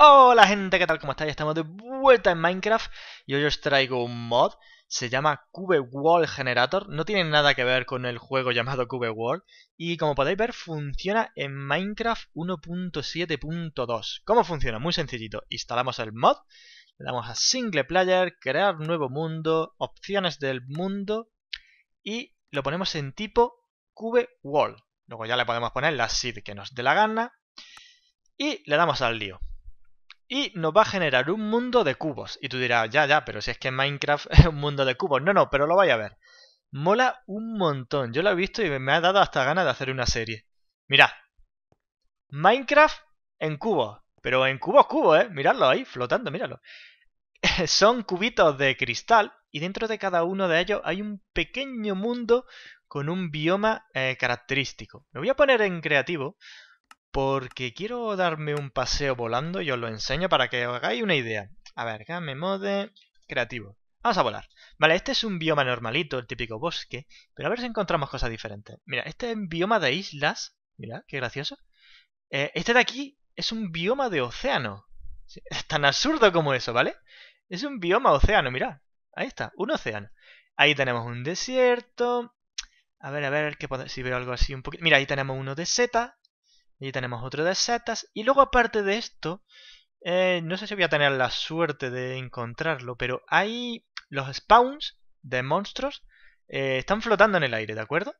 Hola gente, ¿qué tal? ¿Cómo estáis? Estamos de vuelta en Minecraft y hoy os traigo un mod, se llama Cube Wall Generator, no tiene nada que ver con el juego llamado Cube Wall y como podéis ver funciona en Minecraft 1.7.2. ¿Cómo funciona? Muy sencillito, instalamos el mod, le damos a Single Player, crear nuevo mundo, opciones del mundo y lo ponemos en tipo Cube Wall. Luego ya le podemos poner la seed que nos dé la gana y le damos al lío y nos va a generar un mundo de cubos. Y tú dirás, ya, ya, pero si es que Minecraft es un mundo de cubos. No, no, pero lo vais a ver. Mola un montón. Yo lo he visto y me ha dado hasta ganas de hacer una serie. Mirad. Minecraft en cubos. Pero en cubos, cubos, ¿eh? Miradlo ahí, flotando, míralo. Son cubitos de cristal y dentro de cada uno de ellos hay un pequeño mundo con un bioma eh, característico. Me voy a poner en creativo porque quiero darme un paseo volando y os lo enseño para que os hagáis una idea. A ver, game mode, creativo. Vamos a volar. Vale, este es un bioma normalito, el típico bosque, pero a ver si encontramos cosas diferentes. Mira, este es un bioma de islas. Mira, qué gracioso. Eh, este de aquí es un bioma de océano. Es tan absurdo como eso, ¿vale? Es un bioma océano, mira Ahí está, un océano. Ahí tenemos un desierto. A ver, a ver, ¿qué si veo algo así un poquito. Mira, ahí tenemos uno de seta. Y tenemos otro de setas. Y luego aparte de esto, eh, no sé si voy a tener la suerte de encontrarlo, pero ahí los spawns de monstruos. Eh, están flotando en el aire, ¿de acuerdo?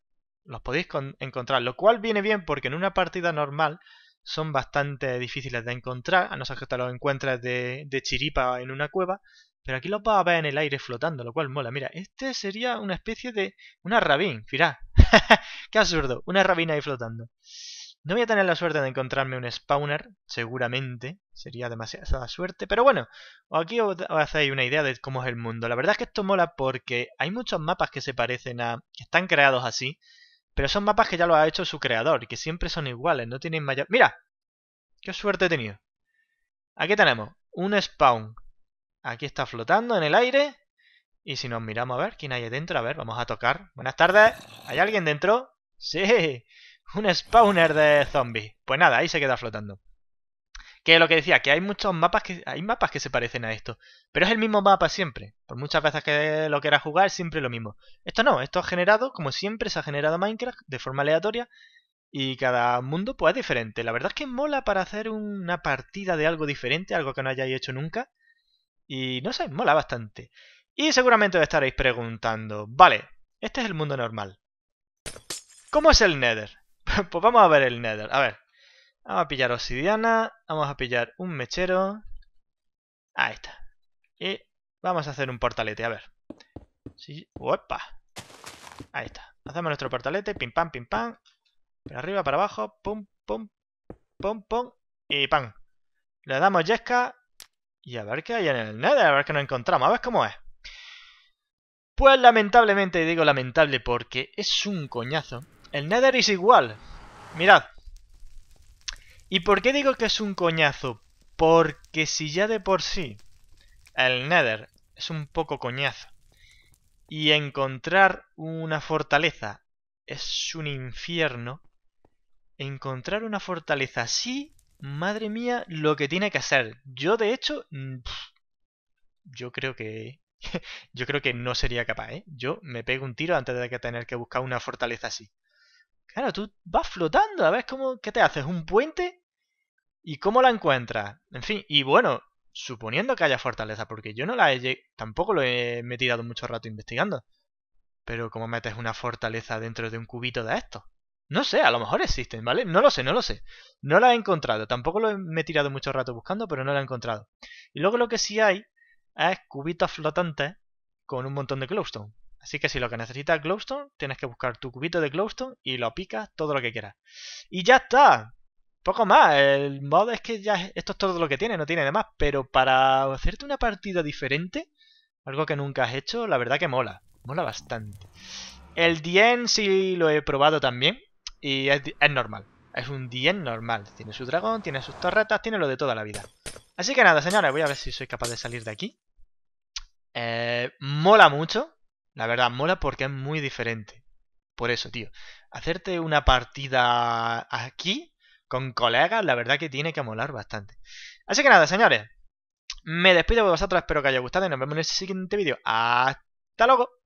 Los podéis encontrar, lo cual viene bien porque en una partida normal son bastante difíciles de encontrar, a no ser que te los encuentres de, chiripa en una cueva, pero aquí los vas a ver en el aire flotando, lo cual mola. Mira, este sería una especie de... una rabín, mirá. ¡Qué absurdo! Una rabina ahí flotando. No voy a tener la suerte de encontrarme un spawner, seguramente. Sería demasiada suerte. Pero bueno, aquí os hacéis una idea de cómo es el mundo. La verdad es que esto mola porque hay muchos mapas que se parecen a... que están creados así. Pero son mapas que ya lo ha hecho su creador, que siempre son iguales, no tienen mayor... ¡Mira! ¡Qué suerte he tenido! Aquí tenemos un spawn. Aquí está flotando en el aire. Y si nos miramos a ver quién hay dentro, a ver, vamos a tocar. Buenas tardes. ¿Hay alguien dentro? ¡Sí! Un spawner de zombies. Pues nada, ahí se queda flotando. Que lo que decía, que hay muchos mapas que hay mapas que se parecen a esto, pero es el mismo mapa siempre. Por muchas veces que lo quieras jugar, siempre lo mismo. Esto no, esto ha generado, como siempre se ha generado Minecraft de forma aleatoria y cada mundo pues es diferente. La verdad es que mola para hacer una partida de algo diferente, algo que no hayáis hecho nunca. Y no sé, mola bastante. Y seguramente os estaréis preguntando, vale, este es el mundo normal. ¿Cómo es el Nether? pues vamos a ver el Nether. A ver. Vamos a pillar obsidiana. Vamos a pillar un mechero. Ahí está. Y vamos a hacer un portalete, a ver. Sí. ¡Opa! Ahí está. Hacemos nuestro portalete. Pim, pam, pim, pam. Para arriba, para abajo. Pum, pum, pum, pum. Y pam. Le damos yesca. Y a ver qué hay en el Nether. A ver qué nos encontramos. A ver cómo es. Pues lamentablemente, digo lamentable porque es un coñazo el Nether es igual. Mirad. ¿Y por qué digo que es un coñazo? Porque si ya de por sí el Nether es un poco coñazo y encontrar una fortaleza es un infierno, encontrar una fortaleza así, madre mía, lo que tiene que hacer. Yo de hecho, mm, yo creo que yo creo que no sería capaz, ¿eh? Yo me pego un tiro antes de tener que buscar una fortaleza así. Claro, tú vas flotando, a ver cómo, ¿qué te haces? ¿Un puente? ¿Y cómo la encuentras? En fin, y bueno, suponiendo que haya fortaleza, porque yo no la he, tampoco lo he, metido tirado mucho rato investigando. Pero ¿cómo metes una fortaleza dentro de un cubito de estos? No sé, a lo mejor existen, ¿vale? No lo sé, no lo sé. No la he encontrado, tampoco lo he, metido tirado mucho rato buscando, pero no la he encontrado. Y luego lo que sí hay es cubitos flotantes con un montón de glowstone. Así que si lo que necesitas es glowstone, tienes que buscar tu cubito de glowstone y lo picas todo lo que quieras. Y ya está. Poco más. El mod es que ya esto es todo lo que tiene, no tiene nada más. Pero para hacerte una partida diferente, algo que nunca has hecho, la verdad que mola. Mola bastante. El Dien sí lo he probado también. Y es, normal. Es un Dien normal. Tiene su dragón, tiene sus torretas, tiene lo de toda la vida. Así que nada, señores, voy a ver si soy capaz de salir de aquí. Eh, mola mucho. La verdad, mola porque es muy diferente. Por eso, tío. Hacerte una partida aquí con colegas, la verdad que tiene que molar bastante. Así que nada, señores. Me despido de vosotros, espero que haya gustado y nos vemos en el siguiente vídeo. ¡Hasta luego!